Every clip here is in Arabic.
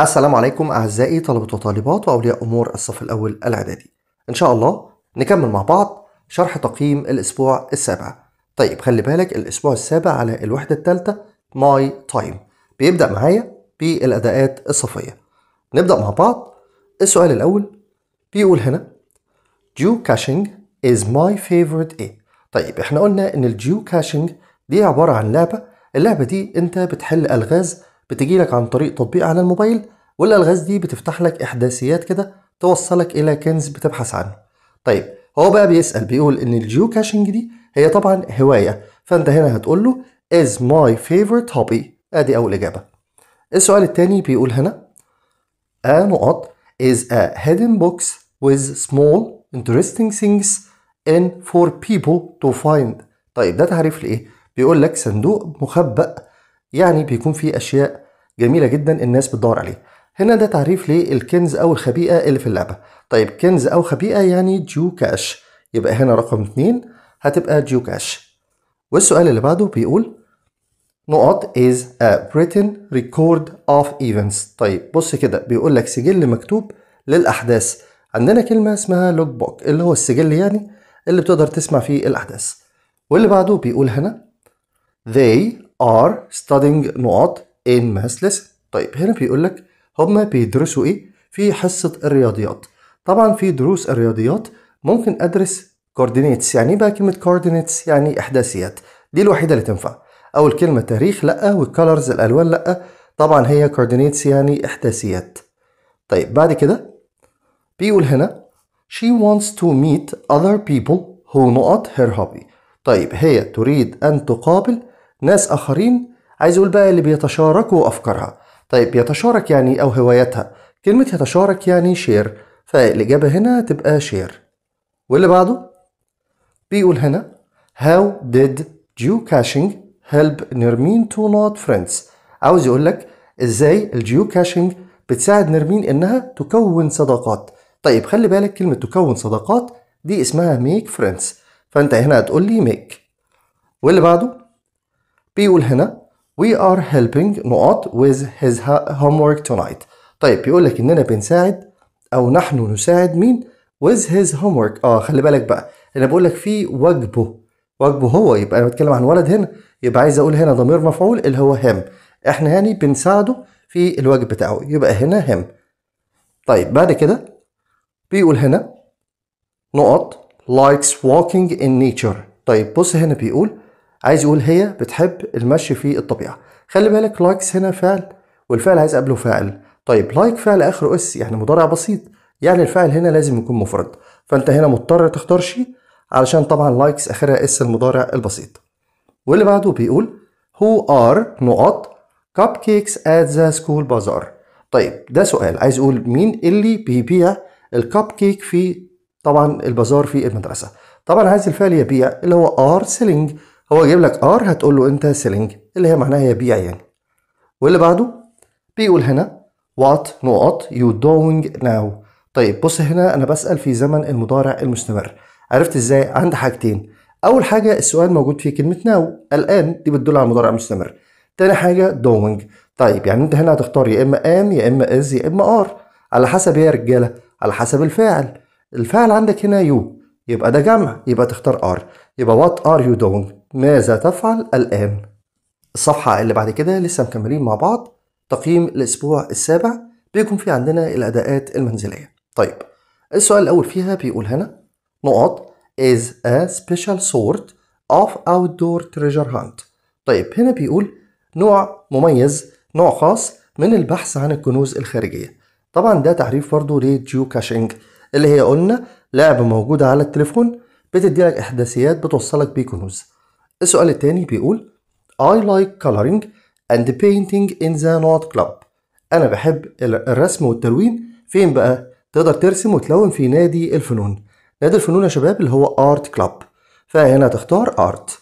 السلام عليكم أعزائي طلبة وطالبات وأولياء أمور الصف الأول الإعدادي إن شاء الله نكمل مع بعض شرح تقييم الأسبوع السابع طيب خلي بالك الأسبوع السابع على الوحدة الثالثة ماي تايم بيبدأ معايا بالأداءات الصفية نبدأ مع بعض السؤال الأول بيقول هنا جو كاشينج إز ماي فيفورت إيه؟ طيب احنا قلنا ان الجيو كاشينج دي عبارة عن لعبة اللعبة دي انت بتحل ألغاز بتجيلك عن طريق تطبيق على الموبايل والالغاز دي بتفتح لك احداثيات كده توصلك الى كنز بتبحث عنه طيب هو بقى بيسال بيقول ان الجيو كاشنج دي هي طبعا هوايه فانت هنا هتقول له از ماي فيفورت هوبي ادي اول اجابه السؤال الثاني بيقول هنا ا نقط is a hidden box with small interesting things in for people to find طيب ده تعريف لايه بيقول لك صندوق مخبأ يعني بيكون في أشياء جميلة جدا الناس بتدور عليها هنا ده تعريف للكنز أو الخبيئة اللي في اللعبة طيب كنز أو خبيئة يعني جيو كاش يبقى هنا رقم اتنين هتبقى جيو كاش والسؤال اللي بعده بيقول نقط is a written record of events طيب بص كده بيقول لك سجل مكتوب للأحداث عندنا كلمة اسمها لوج بوك اللي هو السجل يعني اللي بتقدر تسمع فيه الأحداث واللي بعده بيقول هنا they are studying نقاط in math lesson طيب هنا بيقول لك هما بيدرسوا ايه في حصة الرياضيات طبعا في دروس الرياضيات ممكن ادرس coordinates يعني ايه بقى كلمة coordinates يعني احداثيات دي الوحيدة اللي تنفع اول كلمة تاريخ لا والكالرز الالوان لا طبعا هي coordinates يعني احداثيات طيب بعد كده بيقول هنا she wants to meet other people who not her hobby طيب هي تريد أن تقابل ناس آخرين عايز اقول بقى اللي بيتشاركوا أفكارها طيب يتشارك يعني أو هواياتها كلمة يتشارك يعني شير فالإجابة هنا تبقى شير واللي بعده بيقول هنا How did geocaching help نرمين to not friends عاوز يقول لك إزاي الجيوكاشينج بتساعد نرمين إنها تكون صداقات طيب خلي بالك كلمة تكون صداقات دي اسمها ميك فريندز فأنت هنا هتقول لي ميك واللي بعده بيقول هنا we are helping نقط with his homework tonight طيب بيقول لك اننا بنساعد او نحن نساعد مين with his homework اه خلي بالك بقى انا بقول لك في واجبه واجبه هو يبقى انا بتكلم عن ولد هنا يبقى عايز اقول هنا ضمير مفعول اللي هو هم احنا يعني بنساعده في الواجب بتاعه يبقى هنا هم طيب بعد كده بيقول هنا نقط likes walking in nature طيب بص هنا بيقول عايز يقول هي بتحب المشي في الطبيعة خلي بالك لايكس هنا فعل والفعل عايز قبله فاعل طيب لايك فعل اخره اس يعني مضارع بسيط يعني الفعل هنا لازم يكون مفرد فانت هنا مضطر تختار شيء علشان طبعا لايكس اخرها اس المضارع البسيط واللي بعده بيقول هو ار نقط كاب كيكس ات ذا سكول بازار طيب ده سؤال عايز يقول مين اللي بيبيع الكاب كيك في طبعا البازار في المدرسة طبعا عايز الفعل يبيع اللي هو ار سيلينج هو جايب لك ار هتقول له انت سيلينج اللي هي معناها يبيع يعني واللي بعده بيقول هنا وات نقط يو دوينج ناو طيب بص هنا انا بسال في زمن المضارع المستمر عرفت ازاي عند حاجتين اول حاجه السؤال موجود فيه كلمه ناو الان دي بتدل على المضارع المستمر تاني حاجه دوينج طيب يعني انت هنا هتختار يا اما ام يا اما از يا اما ار على حسب يا رجاله على حسب الفاعل الفاعل عندك هنا يو يبقى ده جمع يبقى تختار ار يبقى وات ار يو دوينج ماذا تفعل الآن؟ الصفحة اللي بعد كده لسه مكملين مع بعض تقييم الأسبوع السابع بيكون في عندنا الأداءات المنزلية طيب السؤال الأول فيها بيقول هنا نقط is a special sort of outdoor treasure hunt طيب هنا بيقول نوع مميز نوع خاص من البحث عن الكنوز الخارجية طبعا ده تعريف برضه لجيو كاشينج اللي هي قلنا لعبة موجودة على التليفون بتديلك إحداثيات بتوصلك بيه كنوز السؤال التاني بيقول I like coloring and painting in the not club أنا بحب الرسم والتلوين فين بقى؟ تقدر ترسم وتلون في نادي الفنون نادي الفنون يا شباب اللي هو art club فهنا تختار art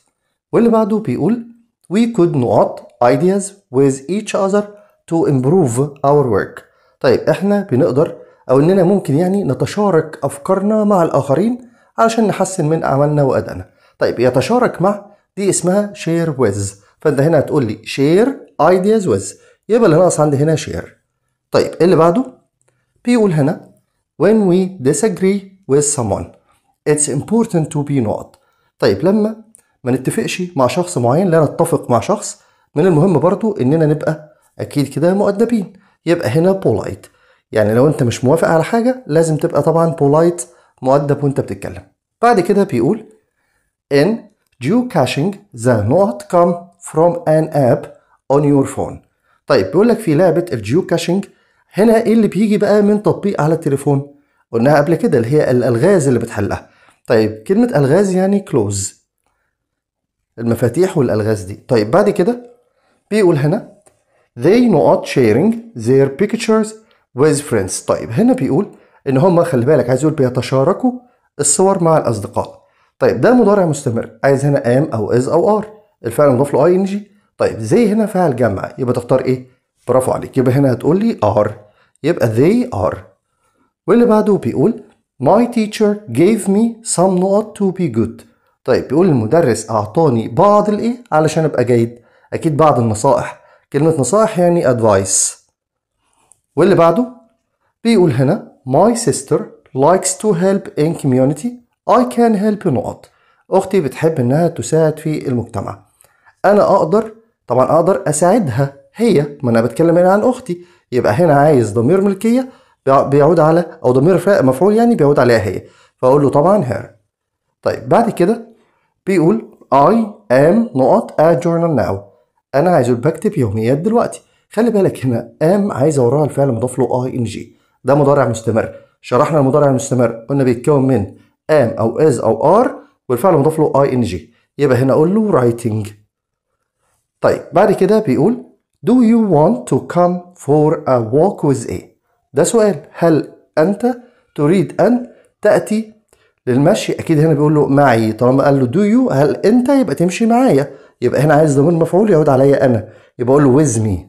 واللي بعده بيقول We could not ideas with each other to improve our work طيب احنا بنقدر او اننا ممكن يعني نتشارك افكارنا مع الاخرين علشان نحسن من عملنا وادائنا طيب يتشارك مع دي اسمها شير ويز فانت هنا هتقول لي شير ايدياز ويز يبقى اللي ناقص عندي هنا شير طيب ايه اللي بعده بيقول هنا when we disagree with someone it's important to be not طيب لما ما نتفقش مع شخص معين لا نتفق مع شخص من المهم برضو اننا نبقى اكيد كده مؤدبين يبقى هنا بولايت يعني لو انت مش موافق على حاجه لازم تبقى طبعا بولايت مؤدب وانت بتتكلم بعد كده بيقول in geocaching the not come from an app on your phone طيب بيقول لك في لعبه الجيوكاشنج هنا ايه اللي بيجي بقى من تطبيق على التليفون قلناها قبل كده اللي هي الالغاز اللي بتحلها طيب كلمه الغاز يعني كلوز المفاتيح والالغاز دي طيب بعد كده بيقول هنا they not sharing their pictures with friends طيب هنا بيقول ان هم خلي بالك عايز يقول بيتشاركوا الصور مع الاصدقاء طيب ده المضارع مستمر عايز هنا ام او از او ار الفعل مضاف له اي ان جي طيب زي هنا فعل جمع يبقى تختار ايه برافو عليك يبقى هنا هتقول لي ار يبقى they are واللي بعده بيقول my teacher gave me some not to be good طيب بيقول المدرس اعطاني بعض الايه علشان ابقى جيد اكيد بعض النصائح كلمة نصائح يعني advice واللي بعده بيقول هنا my sister likes to help in community I can help نقط أختي بتحب إنها تساعد في المجتمع أنا أقدر طبعا أقدر أساعدها هي ما أنا بتكلم هنا عن أختي يبقى هنا عايز ضمير ملكية بيعود على أو ضمير مفعول يعني بيعود عليها هي فأقول له طبعا her طيب بعد كده بيقول I am نقط a journal now أنا عايز بكتب يوميات دلوقتي خلي بالك هنا am عايز وراها الفعل مضاف له ing ده مضارع مستمر شرحنا المضارع المستمر قلنا بيتكون من ام او از او ار والفعل مضاف له اي ان جي يبقى هنا اقول له رايتنج طيب بعد كده بيقول do you want to come for a walk with a ده سؤال هل انت تريد ان تاتي للمشي اكيد هنا بيقول له معي طالما قال له دو يو هل انت يبقى تمشي معايا يبقى هنا عايز ضمير مفعول يعود عليا انا يبقى اقول له ويز مي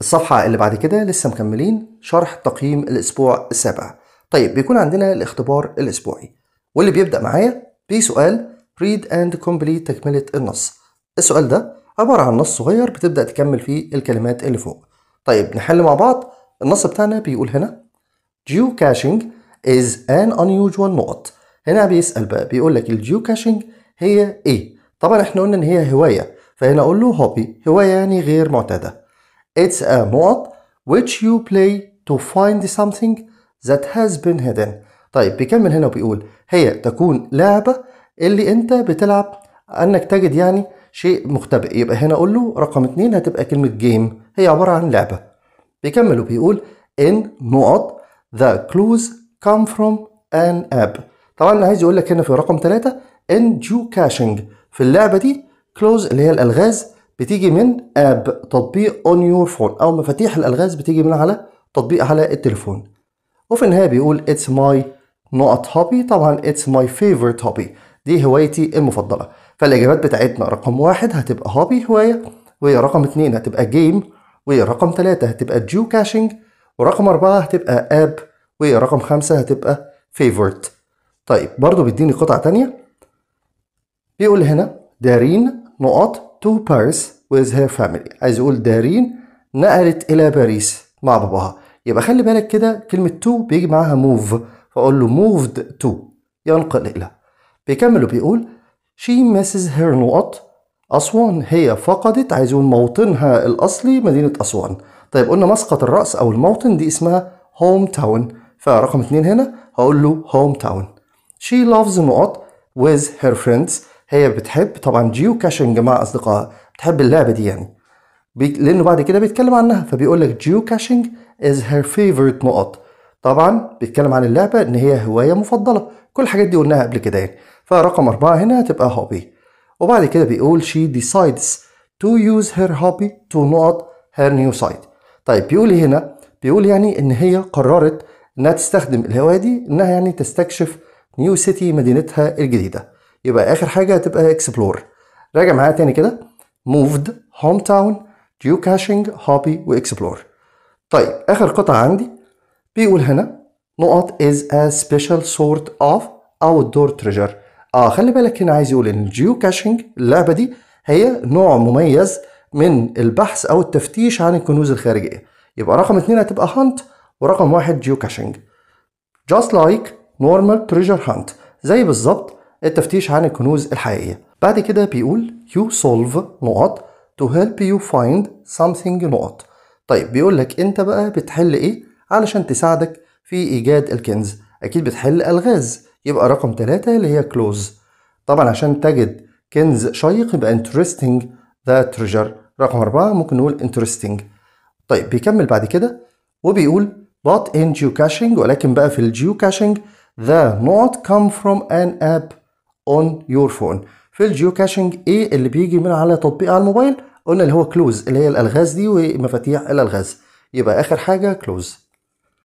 الصفحه اللي بعد كده لسه مكملين شرح تقييم الاسبوع السابع طيب بيكون عندنا الاختبار الأسبوعي واللي بيبدأ معايا بسؤال read and complete تكملة النص السؤال ده عبارة عن نص صغير بتبدأ تكمل فيه الكلمات اللي فوق طيب نحل مع بعض النص بتاعنا بيقول هنا geocaching is an unusual نقط هنا بيسأل بقى بيقول لك كاشينج هي ايه طبعا احنا قلنا ان هي هواية فهنا اقول له هوبي هواية يعني غير معتادة it's a نقط which you play to find something that has been hidden طيب بيكمل هنا وبيقول هي تكون لعبة اللي انت بتلعب انك تجد يعني شيء مختبئ يبقى هنا اقول له رقم اتنين هتبقى كلمة جيم هي عبارة عن لعبة بيكمل وبيقول in نقط the clues come from an app طبعا انا عايز يقول لك هنا في رقم ثلاثة in geocaching في اللعبة دي كلوز اللي هي الالغاز بتيجي من اب تطبيق اون يور فون او مفاتيح الالغاز بتيجي من على تطبيق على التليفون وفي النهاية بيقول اتس ماي نقط هوبي طبعا اتس ماي فيفورت هوبي دي هوايتي المفضلة فالإجابات بتاعتنا رقم واحد هتبقى هوبي هواية ورقم اتنين هتبقى جيم ورقم تلاتة هتبقى جيو كاشنج ورقم أربعة هتبقى اب ورقم خمسة هتبقى فيفورت طيب برضو بيديني قطعة تانية بيقول هنا دارين نقط تو باريس with her family عايز يقول دارين نقلت إلى باريس مع باباها يبقى خلي بالك كده كلمة تو بيجي معاها موف فأقول له moved to ينقل إلى بيكمل وبيقول she misses her نقط أسوان هي فقدت عايز يقول موطنها الأصلي مدينة أسوان طيب قلنا مسقط الرأس أو الموطن دي اسمها هوم تاون فرقم اتنين هنا هقول له هوم تاون she loves نقط with her friends هي بتحب طبعا جيو كاشنج مع أصدقائها بتحب اللعبة دي يعني لانه بعد كده بيتكلم عنها فبيقول لك جيو كاشينج از هير فيفورت نقط طبعا بيتكلم عن اللعبه ان هي هوايه مفضله كل الحاجات دي قلناها قبل كده يعني فرقم أربعة هنا هتبقى هوبي وبعد كده بيقول she decides to use her hobby to نقط her new site طيب بيقول إيه هنا بيقول يعني ان هي قررت انها تستخدم الهوايه دي انها يعني تستكشف نيو سيتي مدينتها الجديده يبقى اخر حاجه هتبقى اكسبلور راجع معايا تاني كده moved هوم تاون geocaching hobby واكسبلور طيب اخر قطعه عندي بيقول هنا نقط ا سبيشال سورت اوف اوت دور تريجر اه خلي بالك هنا عايز يقول ان الجيوكاشنج اللعبه دي هي نوع مميز من البحث او التفتيش عن الكنوز الخارجيه يبقى رقم اثنين هتبقى هانت ورقم واحد جيوكاشنج just like normal treasure hunt زي بالظبط التفتيش عن الكنوز الحقيقيه بعد كده بيقول you solve نقط to help you find something not طيب بيقول لك انت بقى بتحل ايه علشان تساعدك في ايجاد الكنز اكيد بتحل الغاز يبقى رقم ثلاثة اللي هي كلوز طبعا عشان تجد كنز شيق يبقى interesting the treasure رقم أربعة ممكن نقول interesting طيب بيكمل بعد كده وبيقول but in geocaching ولكن بقى في الجيوكاشنج the not come from an app on your phone في الجيوكاشنج ايه اللي بيجي من على تطبيق على الموبايل قلنا اللي هو كلوز اللي هي الالغاز دي ومفاتيح الالغاز يبقى اخر حاجه كلوز